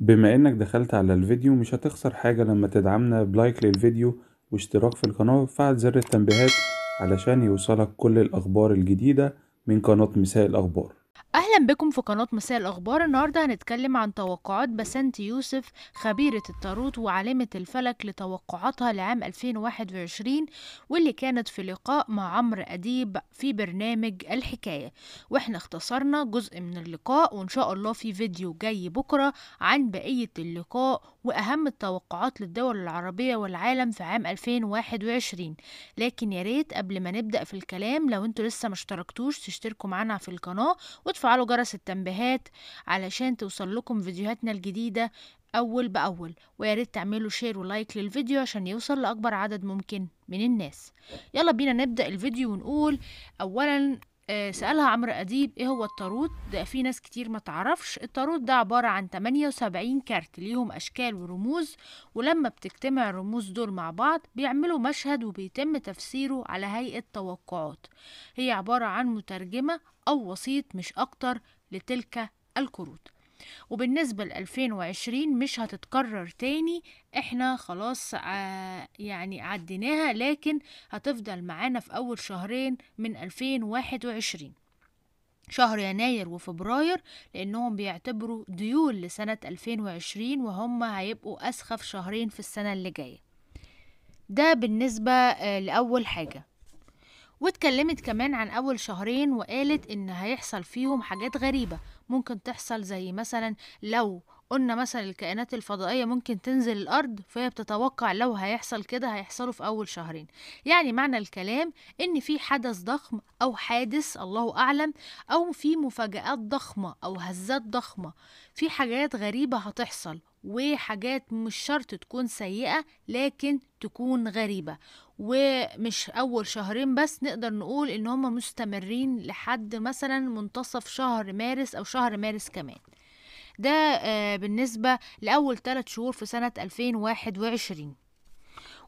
بما انك دخلت على الفيديو مش هتخسر حاجة لما تدعمنا بلايك للفيديو واشتراك في القناة وفعل زر التنبيهات علشان يوصلك كل الاخبار الجديدة من قناة مساء الاخبار اهلا بكم في قناه مساء الاخبار النهارده هنتكلم عن توقعات بسنت يوسف خبيره التاروت وعلامه الفلك لتوقعاتها لعام 2021 واللي كانت في لقاء مع عمرو اديب في برنامج الحكايه واحنا اختصرنا جزء من اللقاء وان شاء الله في فيديو جاي بكره عن بقيه اللقاء وأهم التوقعات للدول العربية والعالم في عام 2021 لكن يا ريت قبل ما نبدأ في الكلام لو انتوا لسه مشتركتوش تشتركوا معانا في القناة وتفعلوا جرس التنبيهات علشان توصل لكم فيديوهاتنا الجديدة أول بأول وياريت تعملوا شير ولايك للفيديو عشان يوصل لأكبر عدد ممكن من الناس يلا بينا نبدأ الفيديو ونقول أولا آه، سألها عمرو أديب إيه هو الطاروت؟ ده في ناس كتير ما تعرفش التاروت ده عبارة عن 78 كارت ليهم أشكال ورموز ولما بتجتمع الرموز دول مع بعض بيعملوا مشهد وبيتم تفسيره على هيئة توقعات هي عبارة عن مترجمة أو وسيط مش أكتر لتلك الكروت وبالنسبة ل 2020 مش هتتكرر تاني احنا خلاص آه، يعني عديناها لكن هتفضل معانا في أول شهرين من 2021 شهر يناير وفبراير لأنهم بيعتبروا ديول لسنة 2020 وهم هيبقوا أسخف شهرين في السنة اللي جاية ده بالنسبة آه، لأول حاجة واتكلمت كمان عن أول شهرين وقالت إن هيحصل فيهم حاجات غريبة ممكن تحصل زي مثلا لو قلنا مثلا الكائنات الفضائية ممكن تنزل الأرض فهي بتتوقع لو هيحصل كده هيحصلوا في أول شهرين يعني معنى الكلام إن في حدث ضخم أو حادث الله أعلم أو في مفاجآت ضخمة أو هزات ضخمة في حاجات غريبة هتحصل وحاجات مش شرط تكون سيئة لكن تكون غريبة ومش أول شهرين بس نقدر نقول إن هم مستمرين لحد مثلا منتصف شهر مارس أو شهر مارس كمان ده آه، بالنسبة لأول ثلاث شهور في سنة 2021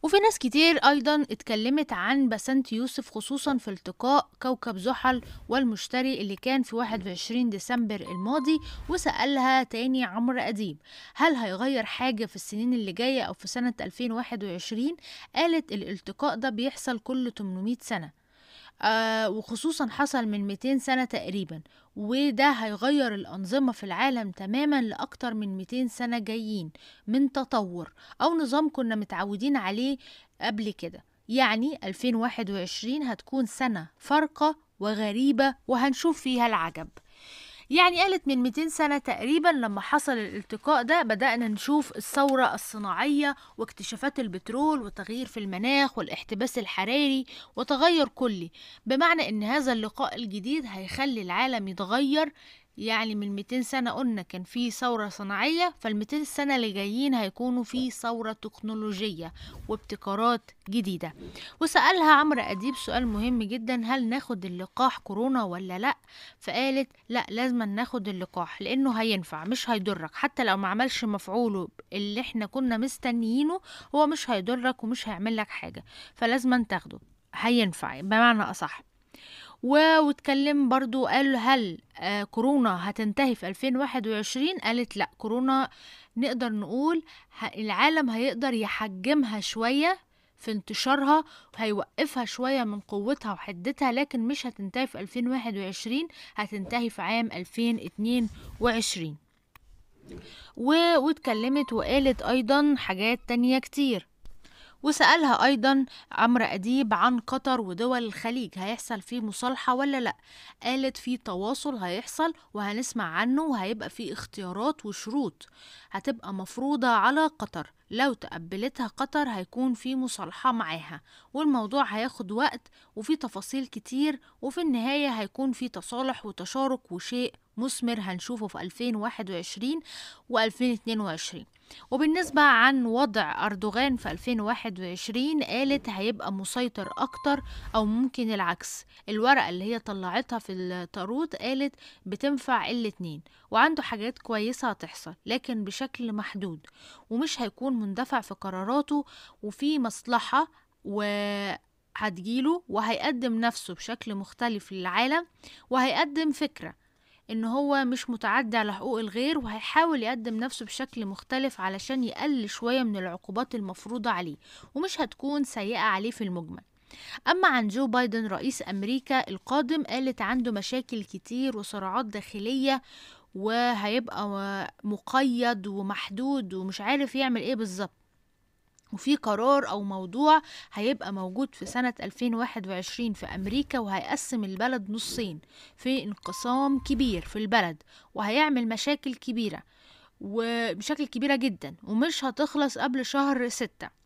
وفي ناس كتير أيضا اتكلمت عن بسنت يوسف خصوصا في التقاء كوكب زحل والمشتري اللي كان في 21 ديسمبر الماضي وسألها تاني عمرو أديب هل هيغير حاجة في السنين اللي جاية أو في سنة 2021 قالت الالتقاء ده بيحصل كل 800 سنة آه، وخصوصا حصل من 200 سنة تقريبا وده هيغير الأنظمة في العالم تماما لأكتر من 200 سنة جايين من تطور أو نظام كنا متعودين عليه قبل كده يعني 2021 هتكون سنة فارقة وغريبة وهنشوف فيها العجب يعني قالت من 200 سنة تقريبا لما حصل الالتقاء ده بدأنا نشوف الثورة الصناعية واكتشافات البترول وتغيير في المناخ والاحتباس الحراري وتغير كلي بمعنى ان هذا اللقاء الجديد هيخلي العالم يتغير يعني من 200 سنة قلنا كان في ثورة صناعية فال200 سنة اللي جايين هيكونوا في ثورة تكنولوجية وابتكارات جديدة وسألها عمرو أديب سؤال مهم جدا هل ناخد اللقاح كورونا ولا لأ فقالت لأ لازم ناخد اللقاح لأنه هينفع مش هيضرك حتى لو ما عملش مفعوله اللي احنا كنا مستنيينه هو مش هيضرك ومش هيعمل لك حاجة فلازم تاخده هينفع بمعنى أصح واتكلم برضو قال هل آه، كورونا هتنتهي في 2021 قالت لا كورونا نقدر نقول العالم هيقدر يحجمها شوية في انتشارها هيوقفها شوية من قوتها وحدتها لكن مش هتنتهي في 2021 هتنتهي في عام 2022 و... واتكلمت وقالت أيضا حاجات تانية كتير وسألها أيضا عمرو أديب عن قطر ودول الخليج هيحصل فيه مصالحة ولا لأ قالت في تواصل هيحصل وهنسمع عنه وهيبقى فيه اختيارات وشروط هتبقى مفروضة على قطر لو تقبلتها قطر هيكون في مصالحة معاها والموضوع هياخد وقت وفي تفاصيل كتير وفي النهاية هيكون في تصالح وتشارك وشيء مثمر هنشوفه في 2021 و2022 وبالنسبة عن وضع أردوغان في 2021 قالت هيبقى مسيطر أكتر أو ممكن العكس الورقة اللي هي طلعتها في التاروت قالت بتنفع الاتنين وعنده حاجات كويسة هتحصل لكن بشكل محدود ومش هيكون مندفع في قراراته وفي مصلحة و هتجيله وهيقدم نفسه بشكل مختلف للعالم وهيقدم فكرة ان هو مش متعدي على حقوق الغير وهيحاول يقدم نفسه بشكل مختلف علشان يقلل شوية من العقوبات المفروضة عليه ومش هتكون سيئة عليه في المجمل أما عن جو بايدن رئيس أمريكا القادم قالت عنده مشاكل كتير وصراعات داخلية وهيبقى مقيد ومحدود ومش عارف يعمل ايه بالظبط وفي قرار او موضوع هيبقى موجود في سنة 2021 في امريكا وهيقسم البلد نصين في انقسام كبير في البلد وهيعمل مشاكل كبيرة وبشكل كبيرة جدا ومش هتخلص قبل شهر ستة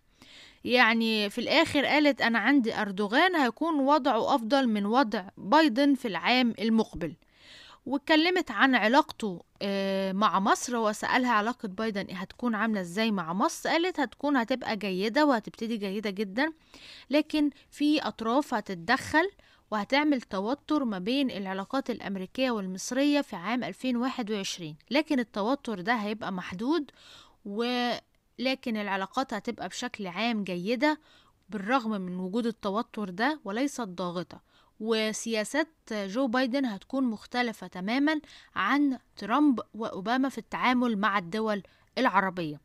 يعني في الآخر قالت أنا عندي أردوغان هيكون وضعه أفضل من وضع بايدن في العام المقبل واتكلمت عن علاقته آه، مع مصر وسألها علاقة بايدن هتكون عاملة ازاي مع مصر قالت هتكون هتبقى جيدة وهتبتدي جيدة جدا لكن في أطراف هتتدخل وهتعمل توتر ما بين العلاقات الأمريكية والمصرية في عام 2021 لكن التوتر ده هيبقى محدود ولكن العلاقات هتبقى بشكل عام جيدة بالرغم من وجود التوتر ده وليست ضاغطة وسياسات جو بايدن هتكون مختلفة تماما عن ترامب وأوباما في التعامل مع الدول العربية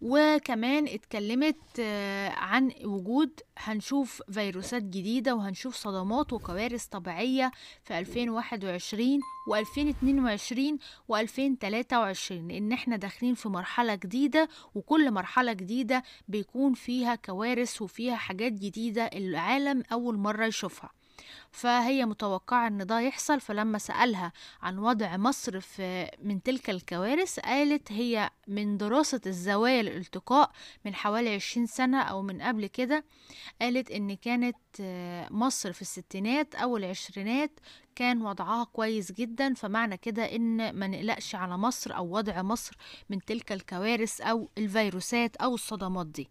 وكمان اتكلمت آه، عن وجود هنشوف فيروسات جديدة وهنشوف صدمات وكوارث طبيعية في 2021 و2022 و2023 ان احنا داخلين في مرحلة جديدة وكل مرحلة جديدة بيكون فيها كوارث وفيها حاجات جديدة العالم أول مرة يشوفها فهي متوقعة ان ده يحصل فلما سألها عن وضع مصر في من تلك الكوارث قالت هي من دراسة الزوايا الالتقاء من حوالي عشرين سنة أو من قبل كده قالت ان كانت آه، مصر في الستينات أو العشرينات كان وضعها كويس جدا فمعنى كده ان ما نقلقش على مصر أو وضع مصر من تلك الكوارث أو الفيروسات أو الصدمات دي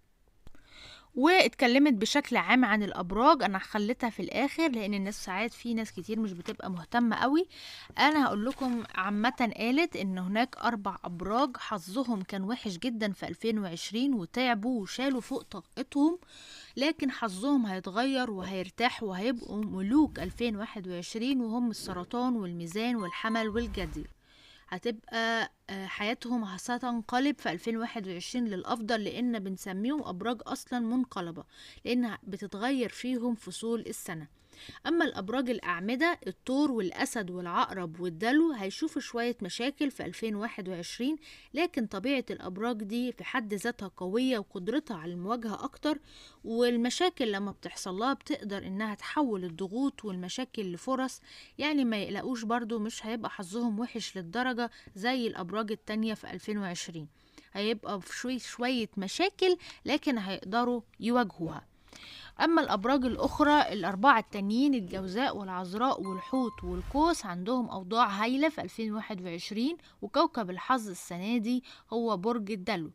واتكلمت بشكل عام عن الابراج انا خليتها في الاخر لان الناس ساعات في ناس كتير مش بتبقى مهتمه قوي انا هقول لكم عامه قالت ان هناك اربع ابراج حظهم كان وحش جدا في 2020 وتعبوا وشالوا فوق طاقتهم لكن حظهم هيتغير وهيرتاحوا وهيبقوا ملوك 2021 وهم السرطان والميزان والحمل والجدي هتبقى آه، حياتهم هتنقلب في 2021 للأفضل لأن بنسميهم أبراج أصلا منقلبة لأن بتتغير فيهم فصول السنة أما الأبراج الأعمدة الثور والأسد والعقرب والدلو هيشوفوا شوية مشاكل في 2021 لكن طبيعة الأبراج دي في حد ذاتها قوية وقدرتها على المواجهة أكتر والمشاكل لما بتحصل لها بتقدر إنها تحول الضغوط والمشاكل لفرص يعني ما يقلقوش برضو مش هيبقى حظهم وحش للدرجة زي الأبراج التانية في 2020 هيبقى في شوية مشاكل لكن هيقدروا يواجهوها أما الأبراج الأخرى الأربعة التانيين الجوزاء والعذراء والحوت والقوس عندهم أوضاع هايلة في 2021 وكوكب الحظ السنة دي هو برج الدلو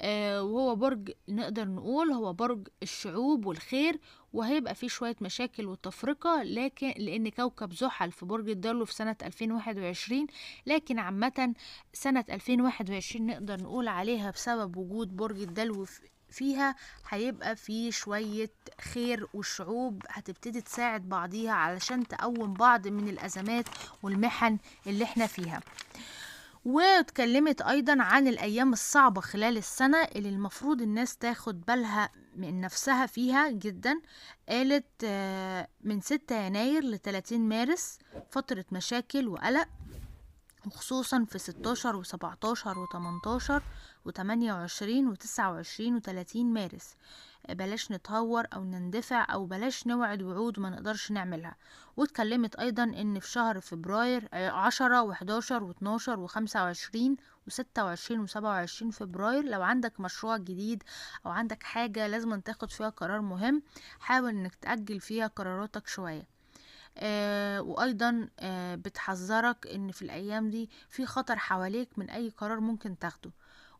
آه وهو برج نقدر نقول هو برج الشعوب والخير وهيبقى فيه شوية مشاكل وتفرقة لكن لأن كوكب زحل في برج الدلو في سنة 2021 لكن عامة سنة 2021 نقدر نقول عليها بسبب وجود برج الدلو في فيها هيبقى في شوية خير والشعوب هتبتدي تساعد بعضيها علشان تقوم بعض من الأزمات والمحن اللي احنا فيها واتكلمت ايضا عن الايام الصعبه خلال السنه اللي المفروض الناس تاخد بالها من نفسها فيها جدا قالت آه، من 6 يناير ل 30 مارس فتره مشاكل وقلق وخصوصا في 16 و17 و18 و28 وعشرين وتسعة وعشرين وتلاتين مارس آه، بلاش نتهور او نندفع او بلاش نوعد وعود ما نقدرش نعملها واتكلمت ايضا ان في شهر فبراير آه، عشرة وحداشر واتناشر وخمسة وعشرين وستة وعشرين وسبعة وعشرين فبراير لو عندك مشروع جديد او عندك حاجة لازم تاخد فيها قرار مهم حاول انك تأجل فيها قراراتك شوية آه وايضا آه بتحذرك ان في الايام دي في خطر حواليك من اي قرار ممكن تاخده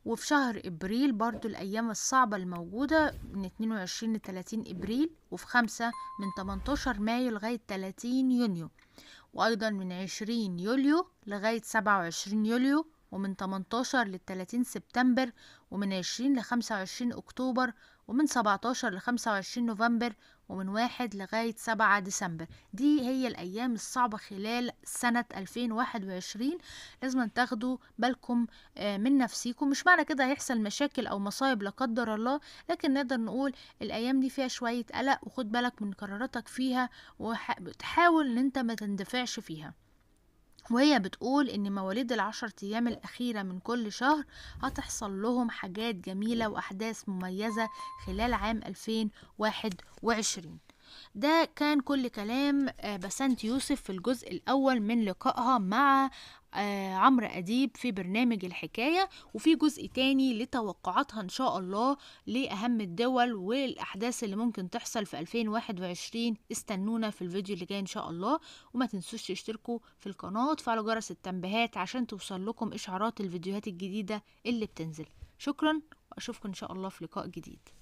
وفي شهر ابريل برضو الايام الصعبة الموجودة من 22 ل 30 ابريل وفي خمسة من 18 مايو لغاية 30 يونيو وايضا من 20 يوليو لغاية 27 يوليو ومن 18 ل 30 سبتمبر ومن 20 ل 25 اكتوبر ومن 17 ل 25 نوفمبر ومن 1 لغاية 7 ديسمبر دي هي الأيام الصعبة خلال سنة 2021 لازم تاخدوا بالكم آه، من نفسيكم مش معنى كده هيحصل مشاكل أو مصايب لا قدر الله لكن نقدر نقول الأيام دي فيها شوية قلق وخد بالك من قراراتك فيها وتحاول إن أنت ما تندفعش فيها وهي بتقول ان مواليد العشر ايام الاخيره من كل شهر هتحصل لهم حاجات جميله واحداث مميزه خلال عام 2021 ده كان كل كلام آه، بسنت يوسف في الجزء الأول من لقائها مع آه، عمرو أديب في برنامج الحكاية وفي جزء تاني لتوقعاتها إن شاء الله لأهم الدول والأحداث اللي ممكن تحصل في 2021 استنونا في الفيديو اللي جاي إن شاء الله وما تنسوش تشتركوا في القناة وتفعلوا جرس التنبيهات عشان توصل لكم إشعارات الفيديوهات الجديدة اللي بتنزل شكرا وأشوفكم إن شاء الله في لقاء جديد